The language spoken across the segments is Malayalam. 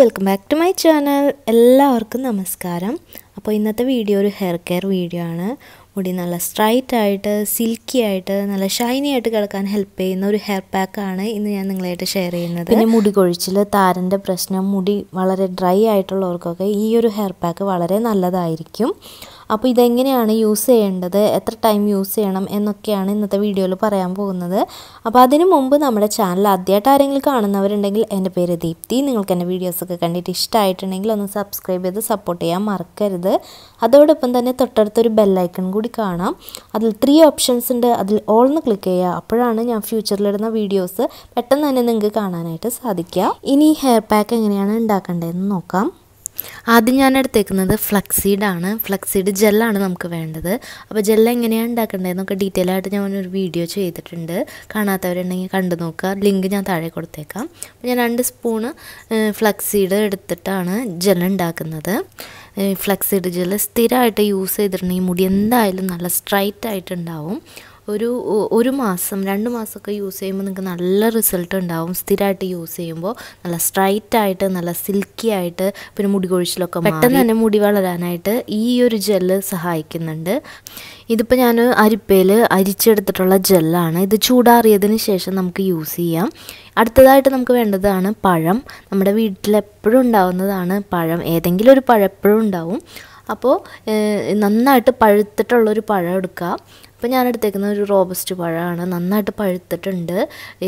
welcome back to my channel എല്ലാവർക്കും നമസ്കാരം അപ്പോൾ ഇന്നത്തെ വീഡിയോ ഒരു ഹെയർ കെയർ വീഡിയോ ആണ് മുടി നല്ല സ്ട്രൈറ്റ് ആയിട്ട് സിൽക്കി ആയിട്ട് നല്ല ഷൈനി ആയിട്ട് കിടക്കാൻ ഹെൽപ്പ് ചെയ്യുന്ന ഒരു ഹെയർ പാക്കാണ് ഇന്ന് ഞാൻ നിങ്ങളായിട്ട് ഷെയർ ചെയ്യുന്നത് പിന്നെ മുടി കൊഴിച്ചിൽ താരൻ്റെ പ്രശ്നം മുടി വളരെ ഡ്രൈ ആയിട്ടുള്ളവർക്കൊക്കെ ഈ ഒരു ഹെയർ പാക്ക് വളരെ നല്ലതായിരിക്കും അപ്പോൾ ഇതെങ്ങനെയാണ് യൂസ് ചെയ്യേണ്ടത് എത്ര ടൈം യൂസ് ചെയ്യണം എന്നൊക്കെയാണ് ഇന്നത്തെ വീഡിയോയിൽ പറയാൻ പോകുന്നത് അപ്പോൾ അതിനു മുമ്പ് നമ്മുടെ ചാനൽ ആദ്യമായിട്ട് ആരെങ്കിലും കാണുന്നവരുണ്ടെങ്കിൽ എൻ്റെ പേര് ദീപ്തി നിങ്ങൾക്ക് എൻ്റെ വീഡിയോസൊക്കെ കണ്ടിട്ട് ഇഷ്ടമായിട്ടുണ്ടെങ്കിൽ ഒന്ന് സബ്സ്ക്രൈബ് ചെയ്ത് സപ്പോർട്ട് ചെയ്യാൻ മറക്കരുത് അതോടൊപ്പം തന്നെ തൊട്ടടുത്തൊരു ബെല്ലൈക്കൺ കൂടി കാണാം അതിൽ ത്രീ ഓപ്ഷൻസ് ഉണ്ട് അതിൽ ഓൾ എന്ന് ക്ലിക്ക് ചെയ്യുക അപ്പോഴാണ് ഞാൻ ഫ്യൂച്ചറിലിടുന്ന വീഡിയോസ് പെട്ടെന്ന് തന്നെ നിങ്ങൾക്ക് കാണാനായിട്ട് സാധിക്കുക ഇനി ഹെയർ പാക്ക് എങ്ങനെയാണ് ഉണ്ടാക്കേണ്ടതെന്ന് നോക്കാം ആദ്യം ഞാൻ എടുത്തേക്കുന്നത് ഫ്ലക്സീഡാണ് ഫ്ലക്സീഡ് ജെല്ലാണ് നമുക്ക് വേണ്ടത് അപ്പോൾ ജെല്ല് എങ്ങനെയാണ് ഉണ്ടാക്കേണ്ടതെന്നൊക്കെ ഡീറ്റെയിൽ ആയിട്ട് ഞാൻ ഒരു വീഡിയോ ചെയ്തിട്ടുണ്ട് കാണാത്തവരുണ്ടെങ്കിൽ കണ്ടു നോക്കുക ലിങ്ക് ഞാൻ താഴെ കൊടുത്തേക്കാം ഞാൻ രണ്ട് സ്പൂണ് ഫ്ലക്സീഡ് എടുത്തിട്ടാണ് ജെല്ല് ഉണ്ടാക്കുന്നത് ഫ്ലക്സീഡ് ജെല്ല് സ്ഥിരമായിട്ട് യൂസ് ചെയ്തിട്ടുണ്ടെങ്കിൽ മുടി എന്തായാലും നല്ല സ്ട്രൈറ്റ് ആയിട്ടുണ്ടാവും ഒരു ഒരു മാസം രണ്ട് മാസമൊക്കെ യൂസ് ചെയ്യുമ്പോൾ നിങ്ങൾക്ക് നല്ല റിസൾട്ട് ഉണ്ടാവും സ്ഥിരമായിട്ട് യൂസ് ചെയ്യുമ്പോൾ നല്ല സ്ട്രൈറ്റ് ആയിട്ട് നല്ല സിൽക്കി ആയിട്ട് പിന്നെ മുടി കൊഴിച്ചിലൊക്കെ പെട്ടെന്ന് തന്നെ മുടി വളരാനായിട്ട് ഈ ഒരു ജെല്ല് സഹായിക്കുന്നുണ്ട് ഇതിപ്പോൾ ഞാൻ അരിപ്പയിൽ അരിച്ചെടുത്തിട്ടുള്ള ജെല്ലാണ് ഇത് ചൂടാറിയതിന് ശേഷം നമുക്ക് യൂസ് ചെയ്യാം അടുത്തതായിട്ട് നമുക്ക് വേണ്ടതാണ് പഴം നമ്മുടെ വീട്ടിലെപ്പോഴും ഉണ്ടാവുന്നതാണ് പഴം ഏതെങ്കിലും ഒരു പഴം എപ്പോഴും ഉണ്ടാവും അപ്പോൾ നന്നായിട്ട് പഴുത്തിട്ടുള്ളൊരു പഴം എടുക്കുക ഇപ്പം ഞാൻ എടുത്തേക്കുന്ന ഒരു റോബസ്റ്റ് പഴമാണ് നന്നായിട്ട് പഴുത്തിട്ടുണ്ട്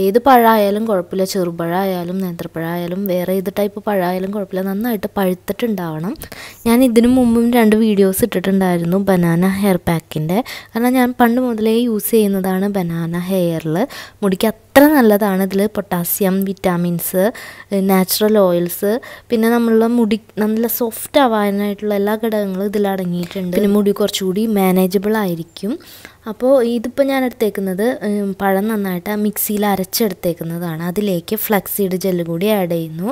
ഏത് പഴമായാലും കുഴപ്പമില്ല ചെറുപഴമായാലും നേന്ത്രപ്പഴമായാലും വേറെ ഏത് ടൈപ്പ് പഴമായാലും കുഴപ്പമില്ല നന്നായിട്ട് പഴുത്തിട്ടുണ്ടാവണം ഞാൻ ഇതിനു മുമ്പും രണ്ട് വീഡിയോസ് ഇട്ടിട്ടുണ്ടായിരുന്നു ബനാന ഹെയർ പാക്കിൻ്റെ കാരണം ഞാൻ പണ്ട് മുതലേ യൂസ് ചെയ്യുന്നതാണ് ബനാന ഹെയറിൽ മുടിക്ക് എത്ര നല്ലതാണ് ഇതിൽ പൊട്ടാസ്യം വിറ്റാമിൻസ് നാച്ചുറൽ ഓയിൽസ് പിന്നെ നമ്മളുടെ മുടി നല്ല സോഫ്റ്റ് ആവാനായിട്ടുള്ള എല്ലാ ഘടകങ്ങളും ഇതിൽ അടങ്ങിയിട്ടുണ്ട് പിന്നെ മുടി കുറച്ചുകൂടി മാനേജബിൾ ആയിരിക്കും അപ്പോൾ ഇതിപ്പോൾ ഞാൻ എടുത്തേക്കുന്നത് പഴം നന്നായിട്ട് മിക്സിയിൽ അരച്ചെടുത്തേക്കുന്നതാണ് അതിലേക്ക് ഫ്ലക്സീഡ് ജെല്ല് കൂടി ആഡ് ചെയ്യുന്നു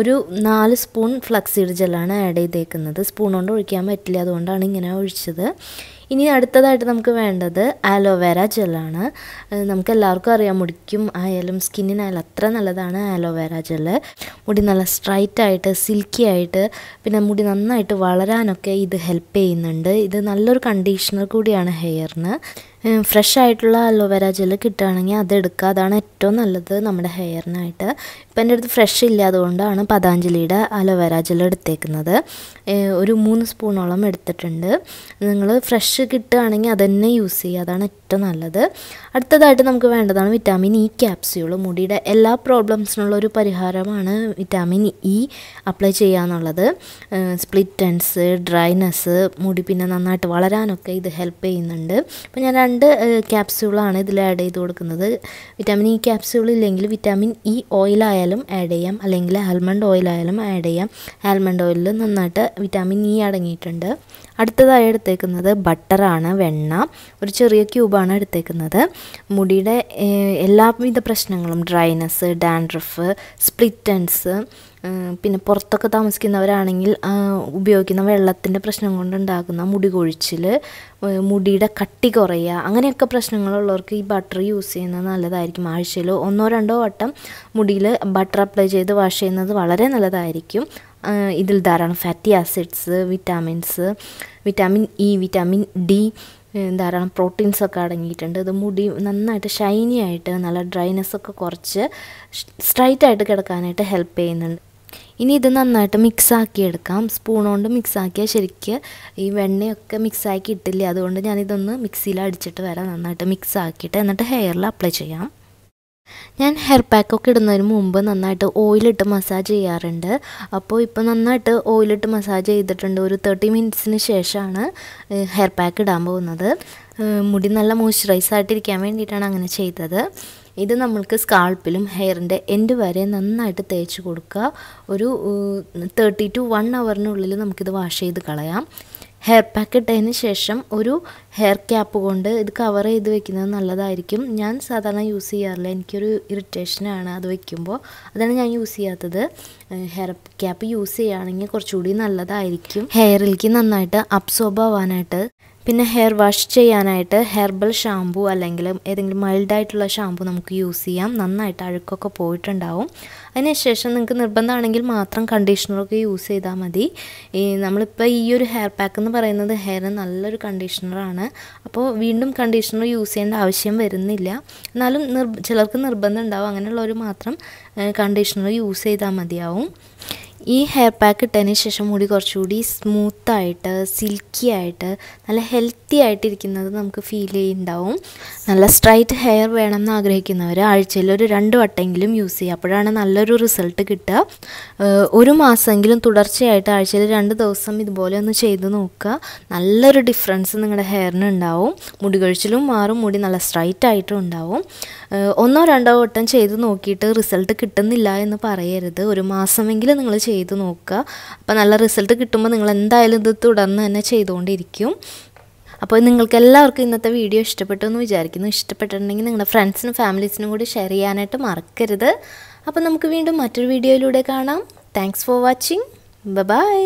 ഒരു നാല് സ്പൂൺ ഫ്ലക്സീഡ് ജെല്ലാണ് ആഡ് ചെയ്തേക്കുന്നത് സ്പൂൺ കൊണ്ട് ഒഴിക്കാൻ പറ്റില്ല അതുകൊണ്ടാണ് ഇങ്ങനെ ഒഴിച്ചത് ഇനി അടുത്തതായിട്ട് നമുക്ക് വേണ്ടത് ആലോവേര ജെല്ലാണ് നമുക്ക് എല്ലാവർക്കും അറിയാം മുടിക്കും ആയാലും സ്കിന്നിനായാലും അത്ര നല്ലതാണ് ആലോവേര ജെല്ല് മുടി നല്ല സ്ട്രൈറ്റ് ആയിട്ട് സിൽക്കി ആയിട്ട് പിന്നെ മുടി നന്നായിട്ട് വളരാനൊക്കെ ഇത് ഹെൽപ്പ് ചെയ്യുന്നുണ്ട് ഇത് നല്ലൊരു കണ്ടീഷണർ കൂടിയാണ് ഹെയറിന് ഫ്രഷ് ആയിട്ടുള്ള അലോവേര ജെൽ കിട്ടുകയാണെങ്കിൽ അതെടുക്കുക അതാണ് ഏറ്റവും നല്ലത് നമ്മുടെ ഹെയറിനായിട്ട് ഇപ്പം എൻ്റെ അടുത്ത് ഫ്രഷ് ഇല്ല അതുകൊണ്ടാണ് പതാഞ്ജലിയുടെ അലോവേര ജെൽ എടുത്തേക്കുന്നത് ഒരു മൂന്ന് സ്പൂണോളം എടുത്തിട്ടുണ്ട് നിങ്ങൾ ഫ്രഷ് കിട്ടുകയാണെങ്കിൽ അതന്നെ യൂസ് ചെയ്യുക അതാണ് ഏറ്റവും നല്ലത് അടുത്തതായിട്ട് നമുക്ക് വേണ്ടതാണ് വിറ്റാമിൻ ഇ ക്യാപ്സ്യൂള് മുടിയുടെ എല്ലാ പ്രോബ്ലംസിനുള്ള ഒരു പരിഹാരമാണ് വിറ്റാമിൻ ഇ അപ്ലൈ ചെയ്യുക എന്നുള്ളത് സ്പ്ലിറ്റ് ഡ്രൈനെസ് മുടി പിന്നെ നന്നായിട്ട് വളരാനൊക്കെ ഇത് ഹെൽപ്പ് ചെയ്യുന്നുണ്ട് അപ്പോൾ ഞാൻ രണ്ട് ക്യാപ്സ്യൂളാണ് ഇതിൽ ആഡ് ചെയ്ത് കൊടുക്കുന്നത് വിറ്റാമിൻ ഇ ക്യാപ്സ്യൂൾ ഇല്ലെങ്കിൽ വിറ്റാമിൻ ഇ ഓയിലായാലും ആഡ് ചെയ്യാം അല്ലെങ്കിൽ ആൽമണ്ട് ഓയിലായാലും ആഡ് ചെയ്യാം ആൽമണ്ട് ഓയിലിൽ നന്നായിട്ട് വിറ്റാമിൻ ഇ e അടങ്ങിയിട്ടുണ്ട് അടുത്തതായി എടുത്തേക്കുന്നത് ബട്ടറാണ് വെണ്ണ ഒരു ചെറിയ ക്യൂബാണ് എടുത്തേക്കുന്നത് മുടിയുടെ എല്ലാവിധ പ്രശ്നങ്ങളും ഡ്രൈനസ് ഡാൻഡ്രഫ് സ്പ്ലിറ്റൻസ് പിന്നെ പുറത്തൊക്കെ താമസിക്കുന്നവരാണെങ്കിൽ ഉപയോഗിക്കുന്ന വെള്ളത്തിൻ്റെ പ്രശ്നം കൊണ്ടുണ്ടാകുന്ന മുടി കൊഴിച്ചിൽ മുടിയുടെ കട്ടി കുറയുക അങ്ങനെയൊക്കെ പ്രശ്നങ്ങളുള്ളവർക്ക് ഈ ബട്ടർ യൂസ് ചെയ്യുന്നത് നല്ലതായിരിക്കും ആഴ്ചയിൽ ഒന്നോ രണ്ടോ വട്ടം മുടിയിൽ ബട്ടർ അപ്ലൈ ചെയ്ത് വാഷ് ചെയ്യുന്നത് വളരെ നല്ലതായിരിക്കും ഇതിൽ ധാരാളം fatty acids vitamins vitamin E vitamin D ധാരാളം പ്രോട്ടീൻസ് ഒക്കെ അടങ്ങിയിട്ടുണ്ട് ഇത് മുടി നന്നായിട്ട് ഷൈനി ആയിട്ട് നല്ല ഡ്രൈനെസ് ഒക്കെ കുറച്ച് സ്ട്രൈറ്റ് ആയിട്ട് കിടക്കാനായിട്ട് ഹെൽപ്പ് ചെയ്യുന്നുണ്ട് ഇനി ഇത് നന്നായിട്ട് മിക്സാക്കി എടുക്കാം സ്പൂൺ കൊണ്ട് മിക്സാക്കിയാൽ ശരിക്ക് ഈ വെണ്ണയൊക്കെ മിക്സാക്കി ഇട്ടില്ലേ അതുകൊണ്ട് ഞാനിതൊന്ന് മിക്സിയിൽ അടിച്ചിട്ട് വരാം നന്നായിട്ട് മിക്സാക്കിയിട്ട് എന്നിട്ട് ഹെയറിൽ അപ്ലൈ ചെയ്യാം ഞാൻ ഹെയർ പാക്കൊക്കെ ഇടുന്നതിന് മുമ്പ് നന്നായിട്ട് ഓയിലിട്ട് മസാജ് ചെയ്യാറുണ്ട് അപ്പോൾ ഇപ്പോൾ നന്നായിട്ട് ഓയിലിട്ട് മസാജ് ചെയ്തിട്ടുണ്ട് ഒരു തേർട്ടി മിനിറ്റ്സിന് ശേഷമാണ് ഹെയർ പാക്ക് ഇടാൻ പോകുന്നത് മുടി നല്ല മോയ്സ്ചറൈസ് ആയിട്ടിരിക്കാൻ വേണ്ടിയിട്ടാണ് അങ്ങനെ ചെയ്തത് ഇത് നമ്മൾക്ക് സ്കാൾപ്പിലും ഹെയറിൻ്റെ എൻഡ് വരെ നന്നായിട്ട് തേച്ച് കൊടുക്കുക ഒരു തേർട്ടി ടു വൺ അവറിനുള്ളിൽ നമുക്കിത് വാഷ് ചെയ്ത് കളയാം ഹെയർ പാക്ക് ഇട്ടതിന് ശേഷം ഒരു ഹെയർ ക്യാപ്പ് കൊണ്ട് ഇത് കവർ ചെയ്ത് വെക്കുന്നത് നല്ലതായിരിക്കും ഞാൻ സാധാരണ യൂസ് ചെയ്യാറില്ല എനിക്കൊരു ഇറിറ്റേഷനാണ് അത് വയ്ക്കുമ്പോൾ അതാണ് ഞാൻ യൂസ് ചെയ്യാത്തത് ഹെയർ ക്യാപ്പ് യൂസ് ചെയ്യുകയാണെങ്കിൽ കുറച്ചുകൂടി നല്ലതായിരിക്കും ഹെയറിലേക്ക് നന്നായിട്ട് അബ്സോർബ് ആവാനായിട്ട് പിന്നെ ഹെയർ വാഷ് ചെയ്യാനായിട്ട് ഹെർബൽ ഷാംപൂ അല്ലെങ്കിൽ ഏതെങ്കിലും മൈൽഡായിട്ടുള്ള ഷാംപൂ നമുക്ക് യൂസ് ചെയ്യാം നന്നായിട്ട് അഴുക്കൊക്കെ പോയിട്ടുണ്ടാവും അതിനുശേഷം നിങ്ങൾക്ക് നിർബന്ധമാണെങ്കിൽ മാത്രം കണ്ടീഷണറൊക്കെ യൂസ് ചെയ്താൽ മതി ഈ നമ്മളിപ്പോൾ ഈ ഒരു ഹെയർ പാക്ക് എന്ന് പറയുന്നത് ഹെയർ നല്ലൊരു കണ്ടീഷണറാണ് അപ്പോൾ വീണ്ടും കണ്ടീഷണർ യൂസ് ചെയ്യേണ്ട ആവശ്യം വരുന്നില്ല എന്നാലും ചിലർക്ക് നിർബന്ധം ഉണ്ടാവും അങ്ങനെയുള്ളവർ മാത്രം കണ്ടീഷണർ യൂസ് ചെയ്താൽ മതിയാവും ഈ ഹെയർ പാക്ക് ഇട്ടതിന് ശേഷം മുടി കുറച്ചുകൂടി സ്മൂത്തായിട്ട് സിൽക്കി ആയിട്ട് നല്ല ഹെൽത്തി ആയിട്ടിരിക്കുന്നത് നമുക്ക് ഫീൽ ചെയ്യുന്നുണ്ടാവും നല്ല സ്ട്രൈറ്റ് ഹെയർ വേണമെന്ന് ആഗ്രഹിക്കുന്നവർ ആഴ്ചയിൽ ഒരു രണ്ട് വട്ടമെങ്കിലും യൂസ് ചെയ്യുക അപ്പോഴാണ് നല്ലൊരു റിസൾട്ട് കിട്ടുക ഒരു മാസമെങ്കിലും തുടർച്ചയായിട്ട് ആഴ്ചയിൽ രണ്ട് ദിവസം ഇതുപോലെ ഒന്ന് ചെയ്ത് നോക്കുക നല്ലൊരു ഡിഫറൻസ് നിങ്ങളുടെ ഹെയറിന് ഉണ്ടാവും മുടി കഴിച്ചിലും മാറും മുടി നല്ല സ്ട്രൈറ്റ് ആയിട്ടും ഉണ്ടാവും ഒന്നോ രണ്ടോ വട്ടം ചെയ്ത് നോക്കിയിട്ട് റിസൾട്ട് കിട്ടുന്നില്ല എന്ന് പറയരുത് ഒരു മാസമെങ്കിലും നിങ്ങൾ ചെയ്ത് നോക്കുക അപ്പോൾ നല്ല റിസൾട്ട് കിട്ടുമ്പോൾ നിങ്ങൾ എന്തായാലും ഇത് തുടർന്ന് തന്നെ ചെയ്തുകൊണ്ടിരിക്കും അപ്പോൾ നിങ്ങൾക്ക് എല്ലാവർക്കും ഇന്നത്തെ വീഡിയോ ഇഷ്ടപ്പെട്ടു എന്ന് വിചാരിക്കുന്നു ഇഷ്ടപ്പെട്ടിട്ടുണ്ടെങ്കിൽ നിങ്ങളുടെ ഫ്രണ്ട്സിനും ഫാമിലീസിനും കൂടി ഷെയർ ചെയ്യാനായിട്ട് മറക്കരുത് അപ്പോൾ നമുക്ക് വീണ്ടും മറ്റൊരു വീഡിയോയിലൂടെ കാണാം താങ്ക്സ് ഫോർ വാച്ചിങ് ബ ബൈ